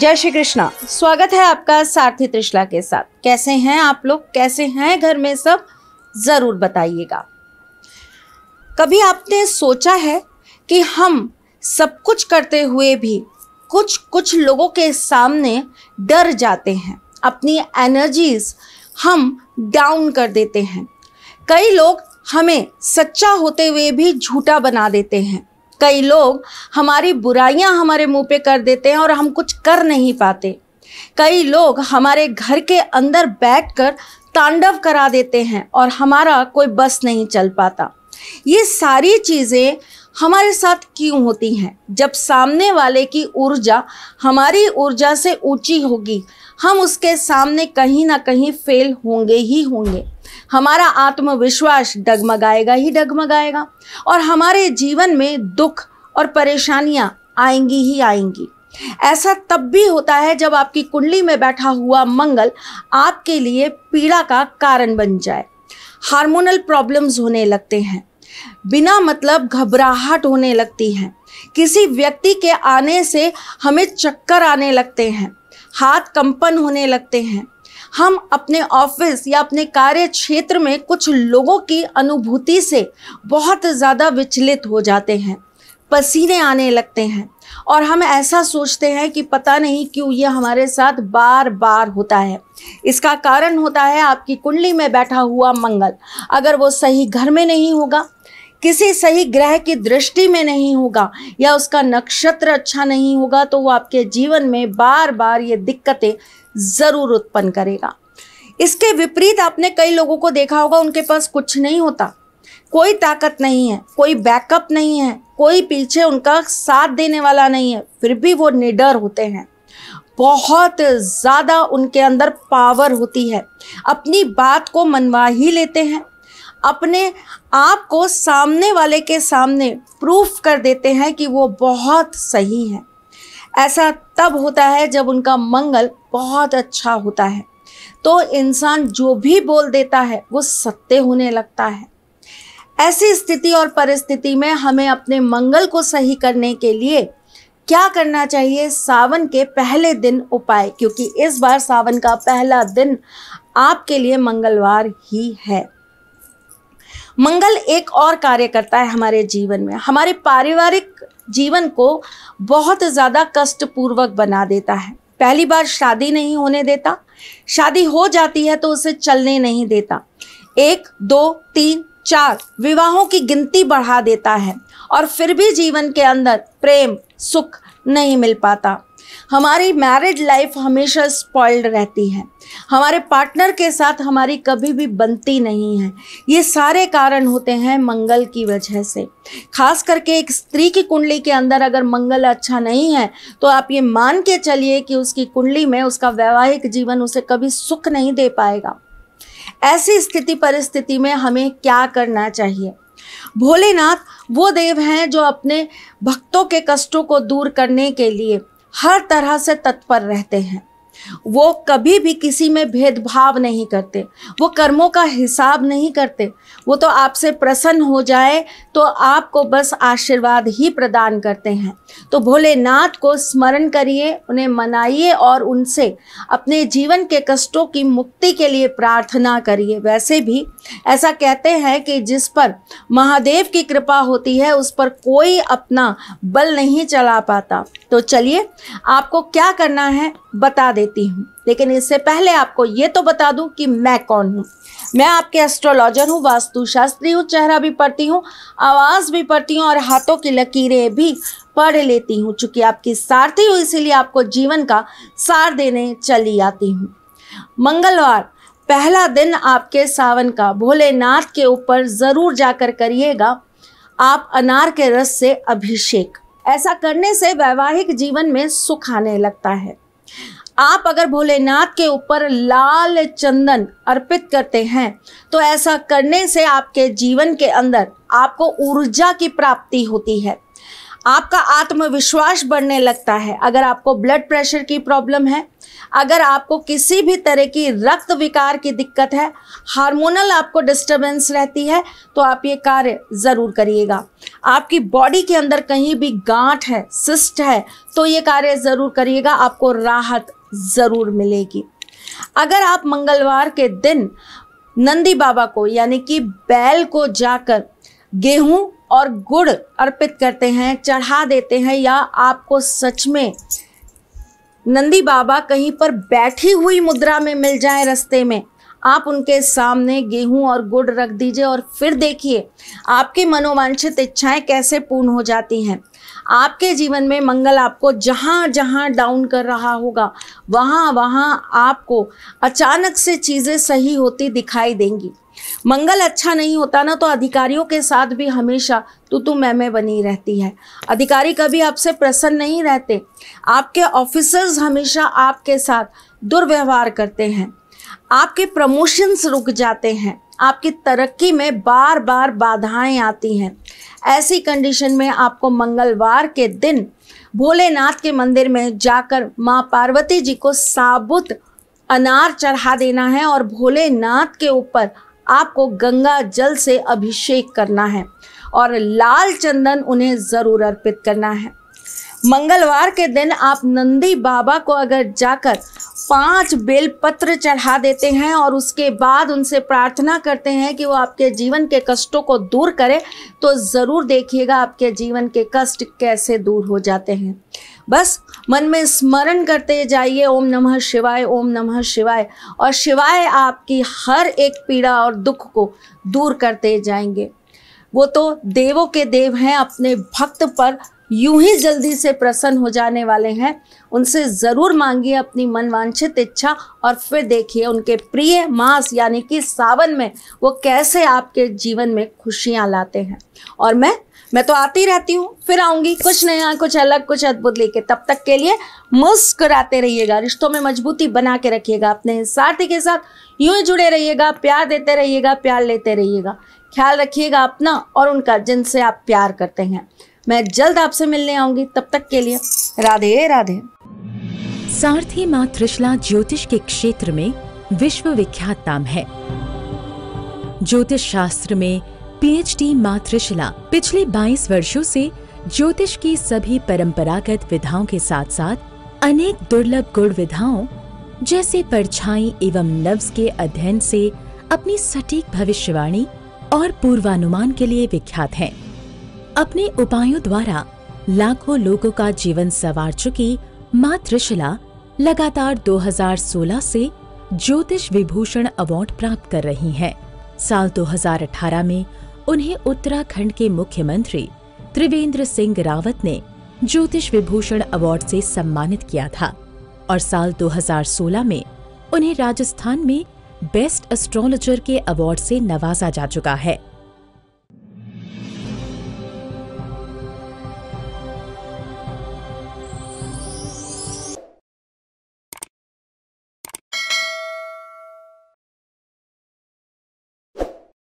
जय श्री कृष्णा स्वागत है आपका सारथी त्रिशला के साथ कैसे हैं आप लोग कैसे हैं घर में सब ज़रूर बताइएगा कभी आपने सोचा है कि हम सब कुछ करते हुए भी कुछ कुछ लोगों के सामने डर जाते हैं अपनी एनर्जीज हम डाउन कर देते हैं कई लोग हमें सच्चा होते हुए भी झूठा बना देते हैं कई लोग हमारी बुराइयां हमारे मुंह पे कर देते हैं और हम कुछ कर नहीं पाते कई लोग हमारे घर के अंदर बैठकर तांडव करा देते हैं और हमारा कोई बस नहीं चल पाता ये सारी चीज़ें हमारे साथ क्यों होती हैं जब सामने वाले की ऊर्जा हमारी ऊर्जा से ऊंची होगी हम उसके सामने कहीं ना कहीं फेल होंगे ही होंगे हमारा आत्मविश्वास डगमगाएगा ही डगमगाएगा और हमारे जीवन में दुख और परेशानियां आएंगी ही आएंगी ऐसा तब भी होता है जब आपकी कुंडली में बैठा हुआ मंगल आपके लिए पीड़ा का कारण बन जाए हार्मोनल प्रॉब्लम्स होने लगते हैं बिना मतलब घबराहट होने लगती है किसी व्यक्ति के आने से हमें चक्कर आने लगते हैं हाथ कंपन होने लगते हैं हम अपने ऑफिस या अपने कार्य क्षेत्र में कुछ लोगों की अनुभूति से बहुत ज़्यादा विचलित हो जाते हैं पसीने आने लगते हैं और हम ऐसा सोचते हैं कि पता नहीं क्यों ये हमारे साथ बार बार होता है इसका कारण होता है आपकी कुंडली में बैठा हुआ मंगल अगर वो सही घर में नहीं होगा किसी सही ग्रह की दृष्टि में नहीं होगा या उसका नक्षत्र अच्छा नहीं होगा तो वो आपके जीवन में बार बार ये दिक्कतें ज़रूर उत्पन्न करेगा इसके विपरीत आपने कई लोगों को देखा होगा उनके पास कुछ नहीं होता कोई ताकत नहीं है कोई बैकअप नहीं है कोई पीछे उनका साथ देने वाला नहीं है फिर भी वो निडर होते हैं बहुत ज़्यादा उनके अंदर पावर होती है अपनी बात को मनवा ही लेते हैं अपने आप को सामने वाले के सामने प्रूफ कर देते हैं कि वो बहुत सही हैं ऐसा तब होता है जब उनका मंगल बहुत अच्छा होता है तो इंसान जो भी बोल देता है वो सत्य होने लगता है ऐसी स्थिति और परिस्थिति में हमें अपने मंगल को सही करने के लिए क्या करना चाहिए सावन के पहले दिन उपाय क्योंकि इस बार सावन का पहला दिन आपके लिए मंगलवार ही है मंगल एक और कार्य करता है हमारे जीवन में हमारे पारिवारिक जीवन को बहुत ज़्यादा कष्टपूर्वक बना देता है पहली बार शादी नहीं होने देता शादी हो जाती है तो उसे चलने नहीं देता एक दो तीन चार विवाहों की गिनती बढ़ा देता है और फिर भी जीवन के अंदर प्रेम सुख नहीं मिल पाता हमारी मैरिड लाइफ हमेशा स्पॉइल्ड रहती है हमारे पार्टनर के साथ हमारी कभी भी बनती नहीं है ये सारे कारण होते हैं मंगल की वजह से खास करके एक स्त्री की कुंडली के अंदर अगर मंगल अच्छा नहीं है तो आप ये मान के चलिए कि उसकी कुंडली में उसका वैवाहिक जीवन उसे कभी सुख नहीं दे पाएगा ऐसी स्थिति परिस्थिति में हमें क्या करना चाहिए भोलेनाथ वो देव हैं जो अपने भक्तों के कष्टों को दूर करने के लिए हर तरह से तत्पर रहते हैं वो कभी भी किसी में भेदभाव नहीं करते वो कर्मों का हिसाब नहीं करते वो तो आपसे प्रसन्न हो जाए तो आपको बस आशीर्वाद ही प्रदान करते हैं तो भोलेनाथ को स्मरण करिए उन्हें मनाइए और उनसे अपने जीवन के कष्टों की मुक्ति के लिए प्रार्थना करिए वैसे भी ऐसा कहते हैं कि जिस पर महादेव की कृपा होती है उस पर कोई अपना बल नहीं चला पाता तो चलिए आपको क्या करना है बता दे लेती हूँ लेकिन इससे पहले आपको ये तो बता दूँ कि मैं कौन हूँ मैं आपके एस्ट्रोलॉजर हूँ वास्तुशास्त्री हूँ चेहरा भी पढ़ती हूँ आवाज़ भी पढ़ती हूँ और हाथों की लकीरें भी पढ़ लेती हूँ चूँकि आपकी सारथी हूँ इसीलिए आपको जीवन का सार देने चली आती हूँ मंगलवार पहला दिन आपके सावन का भोलेनाथ के ऊपर ज़रूर जाकर करिएगा आप अनार के रस से अभिषेक ऐसा करने से वैवाहिक जीवन में सुख आने लगता है आप अगर भोलेनाथ के ऊपर लाल चंदन अर्पित करते हैं तो ऐसा करने से आपके जीवन के अंदर आपको ऊर्जा की प्राप्ति होती है आपका आत्मविश्वास बढ़ने लगता है अगर आपको ब्लड प्रेशर की प्रॉब्लम है अगर आपको किसी भी तरह की रक्त विकार की दिक्कत है हार्मोनल आपको डिस्टरबेंस रहती है तो आप ये कार्य ज़रूर करिएगा आपकी बॉडी के अंदर कहीं भी गांठ है सिस्ट है तो ये कार्य ज़रूर करिएगा आपको राहत ज़रूर मिलेगी अगर आप मंगलवार के दिन नंदी बाबा को यानी कि बैल को जाकर गेहूं और गुड़ अर्पित करते हैं चढ़ा देते हैं या आपको सच में नंदी बाबा कहीं पर बैठी हुई मुद्रा में मिल जाए रस्ते में आप उनके सामने गेहूं और गुड़ रख दीजिए और फिर देखिए आपकी मनोवांछित इच्छाएं कैसे पूर्ण हो जाती हैं आपके जीवन में मंगल आपको जहाँ जहाँ डाउन कर रहा होगा वहाँ वहाँ आपको अचानक से चीज़ें सही होती दिखाई देंगी मंगल अच्छा नहीं होता ना तो अधिकारियों के साथ भी हमेशा तू तू मैं मैं बनी रहती है अधिकारी कभी आपसे प्रसन्न नहीं रहते आपके ऑफिसर्स हमेशा आपके साथ दुर्व्यवहार करते हैं आपके प्रमोशंस रुक जाते हैं आपकी तरक्की में बार बार बाधाएं आती हैं ऐसी कंडीशन में आपको मंगलवार के दिन भोलेनाथ के मंदिर में जाकर माँ पार्वती जी को साबुत अनार चढ़ा देना है और भोलेनाथ के ऊपर आपको गंगा जल से अभिषेक करना है और लाल चंदन उन्हें ज़रूर अर्पित करना है मंगलवार के दिन आप नंदी बाबा को अगर जाकर पांच पत्र चढ़ा देते हैं और उसके बाद उनसे प्रार्थना करते हैं कि वो आपके जीवन के कष्टों को दूर करें तो ज़रूर देखिएगा आपके जीवन के कष्ट कैसे दूर हो जाते हैं बस मन में स्मरण करते जाइए ओम नमः शिवाय ओम नमः शिवाय और शिवाय आपकी हर एक पीड़ा और दुख को दूर करते जाएंगे वो तो देवों के देव हैं अपने भक्त पर यूं ही जल्दी से प्रसन्न हो जाने वाले हैं उनसे ज़रूर मांगिए अपनी मनवांछित इच्छा और फिर देखिए उनके प्रिय मास यानी कि सावन में वो कैसे आपके जीवन में खुशियां लाते हैं और मैं मैं तो आती रहती हूँ फिर आऊंगी कुछ नया कुछ अलग कुछ अद्भुत लेके तब तक के लिए मुस्कुराते रहिएगा रिश्तों में मजबूती बना के रखिएगा अपने साथी के साथ यूं ही जुड़े रहिएगा प्यार देते रहिएगा प्यार लेते रहिएगा ख्याल रखिएगा अपना और उनका जिनसे आप प्यार करते हैं मैं जल्द आपसे मिलने आऊंगी तब तक के लिए राधे राधे सारथी माँ त्रिशला ज्योतिष के क्षेत्र में विश्व विख्यात नाम है ज्योतिष शास्त्र में पीएचडी माँ त्रिशला पिछले 22 वर्षों से ज्योतिष की सभी परंपरागत विधाओं के साथ साथ अनेक दुर्लभ गुण विधाओं जैसे परछाई एवं नव्स के अध्ययन से अपनी सटीक भविष्यवाणी और पूर्वानुमान के लिए विख्यात हैं। अपने उपायों द्वारा लाखों लोगों का जीवन संवार चुकी माँ त्रिशला लगातार 2016 से ज्योतिष विभूषण अवार्ड प्राप्त कर रही हैं। साल 2018 में उन्हें उत्तराखंड के मुख्यमंत्री त्रिवेंद्र सिंह रावत ने ज्योतिष विभूषण अवार्ड से सम्मानित किया था और साल 2016 में उन्हें राजस्थान में बेस्ट एस्ट्रोलॉजर के अवार्ड से नवाजा जा चुका है